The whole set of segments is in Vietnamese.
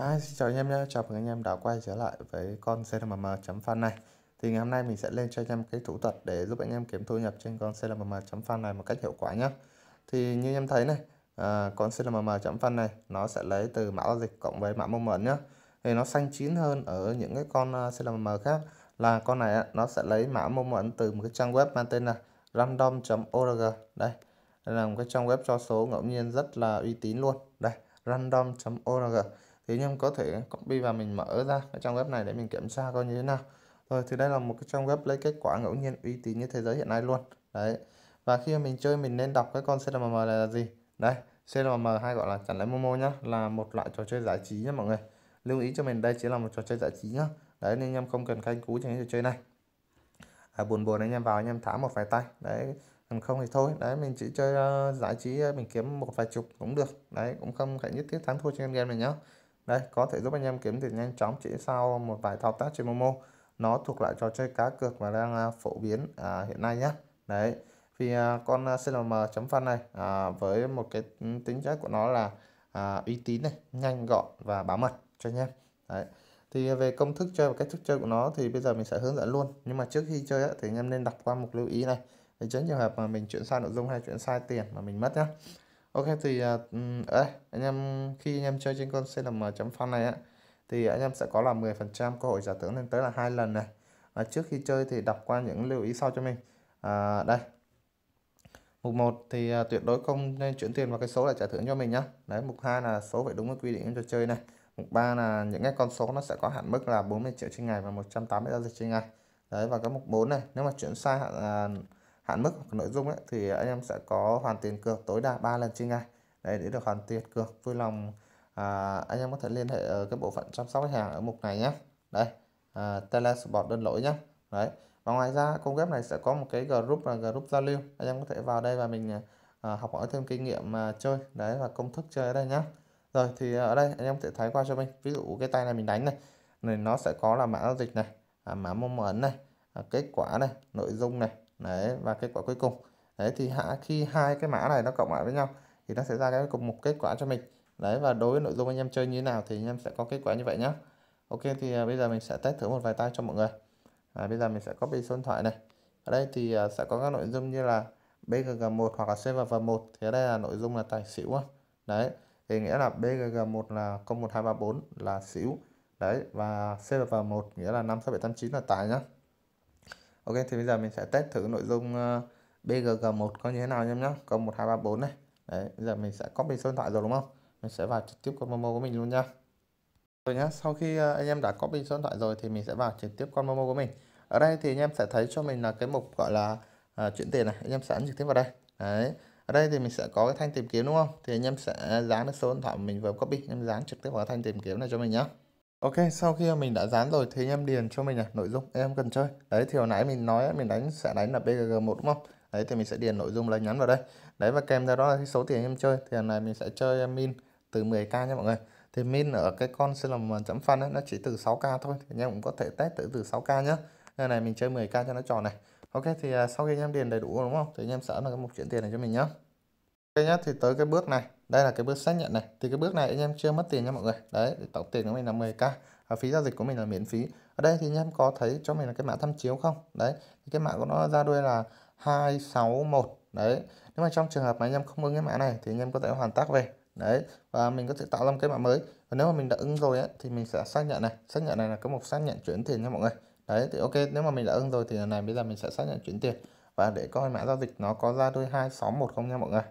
Hi, xin chào anh em nhé, chào mừng anh em đã quay trở lại với con clmm.fan này Thì ngày hôm nay mình sẽ lên cho anh em cái thủ thuật để giúp anh em kiếm thu nhập trên con clmm.fan này một cách hiệu quả nhé Thì như anh em thấy này, à, con clmm.fan này nó sẽ lấy từ mã giao dịch cộng với mã moment nhé Thì nó xanh chín hơn ở những cái con à, clmm khác là con này nó sẽ lấy mã moment từ một cái trang web mang tên là random.org Đây, đây là một cái trang web cho số ngẫu nhiên rất là uy tín luôn Đây, random.org thì anh em có thể copy và mình mở ra ở trong web này để mình kiểm tra coi như thế nào rồi thì đây là một cái trong web lấy kết quả ngẫu nhiên uy tín như thế giới hiện nay luôn đấy và khi mà mình chơi mình nên đọc cái con CLMM này là gì đây CLMM hay gọi là chẳng lấy Momo nhá là một loại trò chơi giải trí nhá mọi người lưu ý cho mình đây chỉ là một trò chơi giải trí nhá đấy nên anh em không cần canh cú cho những trò chơi này à, buồn buồn anh em vào anh em thả một vài tay đấy còn không thì thôi đấy mình chỉ chơi uh, giải trí ờ, mình kiếm một vài chục cũng được đấy cũng không phải nhất thiết thắng thua trên game này nhá đây có thể giúp anh em kiếm tiền nhanh chóng chỉ sau một vài thao tác trên Momo. Nó thuộc lại trò chơi cá cược mà đang à, phổ biến à, hiện nay nhé. Đấy, vì à, con à, CLM chấm phân này à, với một cái tính chất của nó là à, uy tín này, nhanh gọn và bảo mật cho anh em. Đấy. Thì về công thức chơi và cách thức chơi của nó thì bây giờ mình sẽ hướng dẫn luôn. Nhưng mà trước khi chơi á, thì anh em nên đặt qua một lưu ý này để tránh trường hợp mà mình chuyển sai nội dung hay chuyển sai tiền mà mình mất nhé ok thì à, đấy ừ, anh em khi anh em chơi trên con clm.fun này á thì anh em sẽ có là 10% cơ hội giả tưởng lên tới là hai lần này à, trước khi chơi thì đọc qua những lưu ý sau cho mình à, đây mục 1 thì à, tuyệt đối không nên chuyển tiền vào cái số là trả thưởng cho mình nhá đấy mục 2 là số phải đúng với quy định cho chơi này mục 3 là những cái con số nó sẽ có hạn mức là 40 triệu trên ngày và 180 giao dịch trên ngày đấy và cái mục 4 này nếu mà chuyển sai hạn à, hạn mức của nội dung ấy, thì anh em sẽ có hoàn tiền cược tối đa 3 lần trên ngày đấy để được hoàn tiền cược vui lòng à, anh em có thể liên hệ ở cái bộ phận chăm sóc khách hàng ở mục này nhé đây à, telesupport đơn lỗi nhé đấy và ngoài ra công web này sẽ có một cái group là group giao lưu anh em có thể vào đây và mình à, học hỏi thêm kinh nghiệm à, chơi đấy và công thức chơi ở đây nhé rồi thì ở đây anh em có thể thấy qua cho mình ví dụ cái tay này mình đánh này này nó sẽ có là mã giao dịch này à, mã mong ấn này à, kết quả này nội dung này đấy và kết quả cuối cùng đấy thì hạ khi hai cái mã này nó cộng lại với nhau thì nó sẽ ra cái cùng một kết quả cho mình đấy và đối với nội dung anh em chơi như thế nào thì anh em sẽ có kết quả như vậy nhé ok thì uh, bây giờ mình sẽ test thử một vài tay cho mọi người à, bây giờ mình sẽ copy số điện thoại này ở đây thì uh, sẽ có các nội dung như là BGG1 hoặc là CVV1 thì ở đây là nội dung là tài xỉu đấy thì nghĩa là BGG1 là 01234 là xỉu đấy và CVV1 nghĩa là năm 56789 là tài nhá Ok thì bây giờ mình sẽ test thử nội dung ờ, BGG1 có như thế nào nhé nhá. Còn 1234 này. Đấy, bây giờ mình sẽ copy số điện thoại rồi đúng không? Mình sẽ vào trực tiếp con Momo của mình luôn nha. Rồi nhá, sau khi ờ, anh em đã copy số điện thoại rồi thì mình sẽ vào trực tiếp con Momo của mình. Ở đây thì anh em sẽ thấy cho mình là cái mục gọi là à, chuyển tiền này, anh em sẽ ấn trực tiếp vào đây. Đấy. Ở đây thì mình sẽ có cái thanh tìm kiếm đúng không? Thì anh em sẽ dán cái số điện thoại mình vừa copy, anh em dán trực tiếp vào thanh tìm kiếm này cho mình nhá. Ok, sau khi mình đã dán rồi thì em điền cho mình là nội dung em cần chơi. Đấy thì hồi nãy mình nói mình đánh sẽ đánh là BGG1 đúng không? Đấy thì mình sẽ điền nội dung là nhắn vào đây. Đấy và kèm theo đó là cái số tiền em chơi. Thì này mình sẽ chơi min từ 10k nha mọi người. Thì min ở cái con slm.fun ấy nó chỉ từ 6k thôi. Thì anh em cũng có thể test từ từ 6k nhá. Nên này mình chơi 10k cho nó tròn này. Ok thì à, sau khi em điền đầy đủ đúng không? Thì anh em sẽ là cái mục chuyển tiền này cho mình nhá. Ok nhá, thì tới cái bước này đây là cái bước xác nhận này thì cái bước này anh em chưa mất tiền nha mọi người đấy tổng tiền của mình là 10k và phí giao dịch của mình là miễn phí ở đây thì anh em có thấy cho mình là cái mã tham chiếu không đấy thì cái mã của nó ra đuôi là 261 đấy nếu mà trong trường hợp mà anh em không ưng cái mã này thì anh em có thể hoàn tác về đấy và mình có thể tạo ra một cái mã mới và nếu mà mình đã ứng rồi ấy, thì mình sẽ xác nhận này xác nhận này là có một xác nhận chuyển tiền nha mọi người đấy thì ok nếu mà mình đã ưng rồi thì này bây giờ mình sẽ xác nhận chuyển tiền và để coi mã giao dịch nó có ra đôi 261 không nha mọi người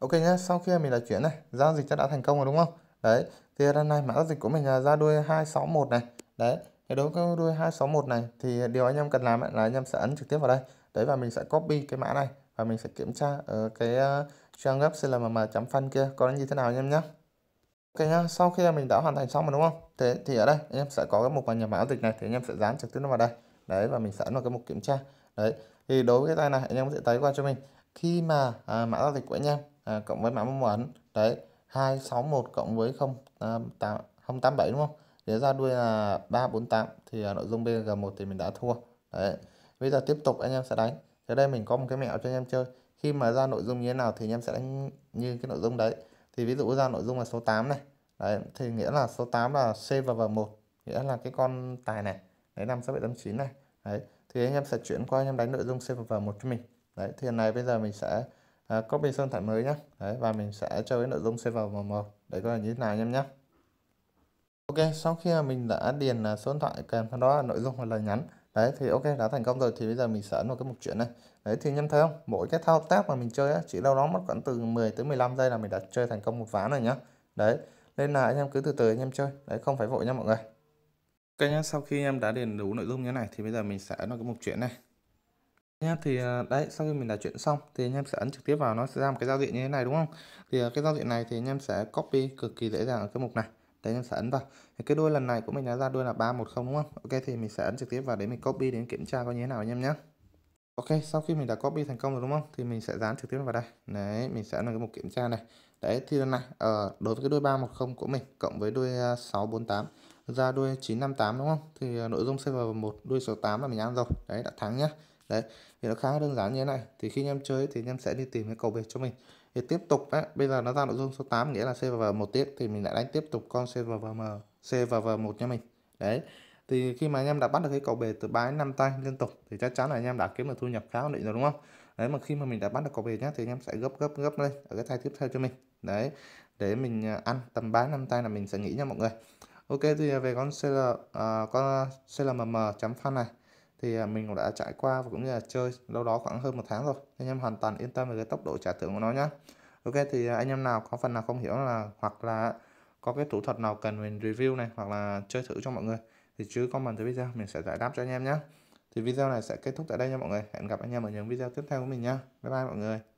Ok nhé, sau khi mình đã chuyển này, giao dịch đã thành công rồi đúng không? Đấy, thì lần này mã giao dịch của mình là ra đuôi 261 này. Đấy, thì đối với đuôi 261 này thì điều anh em cần làm là anh em sẽ ấn trực tiếp vào đây. Đấy và mình sẽ copy cái mã này và mình sẽ kiểm tra ở cái ờ, trang web clmm.fan kia có như thế nào anh em nhé. Ok nhá, sau khi mình đã hoàn thành xong rồi đúng không? Thế thì ở đây anh em sẽ có cái mục vào nhập mã giao dịch này thì anh em sẽ dán trực tiếp nó vào đây. Đấy và mình sẽ ấn vào cái mục kiểm tra. Đấy, thì đối với cái tay này anh em có thể thấy qua cho mình khi mà à, mã giao dịch của anh em À, cộng với mã mẫu ẩn đấy 261 cộng với 0 à, 8 087 đúng không để ra đuôi là 348 thì à, nội dung BG1 thì mình đã thua đấy bây giờ tiếp tục anh em sẽ đánh ở đây mình có một cái mẹo cho anh em chơi khi mà ra nội dung như thế nào thì anh em sẽ đánh như cái nội dung đấy thì ví dụ ra nội dung là số 8 này đấy thì nghĩa là số 8 là C và V1 nghĩa là cái con tài này đấy 5 6 7 8 9 này đấy thì anh em sẽ chuyển qua anh em đánh nội dung C và V1 cho mình đấy thì này bây giờ mình sẽ à, copy sơn thẻ mới nhé đấy, và mình sẽ cho cái nội dung server vào màu để coi là như thế nào em nhé ok sau khi mình đã điền à, số điện thoại kèm theo đó là nội dung hoặc lời nhắn đấy thì ok đã thành công rồi thì bây giờ mình sẽ ấn vào cái mục chuyện này đấy thì anh em thấy không mỗi cái thao tác mà mình chơi á, chỉ đâu đó mất khoảng từ 10 tới 15 giây là mình đã chơi thành công một ván rồi nhá đấy nên là anh em cứ từ từ anh em chơi đấy không phải vội nha mọi người Ok nhá, sau khi em đã điền đủ nội dung như thế này thì bây giờ mình sẽ nói cái mục chuyện này nhá thì à, đấy sau khi mình đã chuyển xong thì anh em sẽ ấn trực tiếp vào nó sẽ ra một cái giao diện như thế này đúng không thì à, cái giao diện này thì anh em sẽ copy cực kỳ dễ dàng ở cái mục này để anh em sẽ ấn vào thì cái đuôi lần này của mình đã ra đuôi là 310 đúng không ok thì mình sẽ ấn trực tiếp vào để mình copy đến kiểm tra coi như thế nào anh em nhé ok sau khi mình đã copy thành công rồi đúng không thì mình sẽ dán trực tiếp vào đây đấy mình sẽ ấn vào cái mục kiểm tra này đấy thì lần này ở ờ, đối với cái đuôi 310 của mình cộng với đuôi 648 à, ra đuôi 958 đúng không thì nội dung server 1 đuôi số 8 là mình ăn rồi đấy đã thắng nhá đấy thì nó khá đơn giản như thế này thì khi anh em chơi thì anh em sẽ đi tìm cái cầu biệt cho mình thì tiếp tục ấy, bây giờ nó ra nội dung số 8 nghĩa là C và V một tiếp thì mình lại đánh tiếp tục con C và V M C và V một nha mình đấy thì khi mà anh em đã bắt được cái cầu bề từ bái năm tay liên tục thì chắc chắn là anh em đã kiếm được thu nhập khá ổn định rồi đúng không đấy mà khi mà mình đã bắt được cầu bề nhá thì anh em sẽ gấp gấp gấp lên ở cái thay tiếp theo cho mình đấy để mình à, ăn tầm bái năm tay là mình sẽ nghĩ nha mọi người ok thì về con cl uh, à, con clmm chấm fan này thì à, mình cũng đã trải qua và cũng như là chơi đâu đó khoảng hơn một tháng rồi anh em hoàn toàn yên tâm về cái tốc độ trả thưởng của nó nhé ok thì à, anh em nào có phần nào không hiểu là hoặc là có cái thủ thuật nào cần mình review này hoặc là chơi thử cho mọi người thì chứ comment dưới video mình sẽ giải đáp cho anh em nhé thì video này sẽ kết thúc tại đây nha mọi người hẹn gặp anh em ở những video tiếp theo của mình nha bye bye mọi người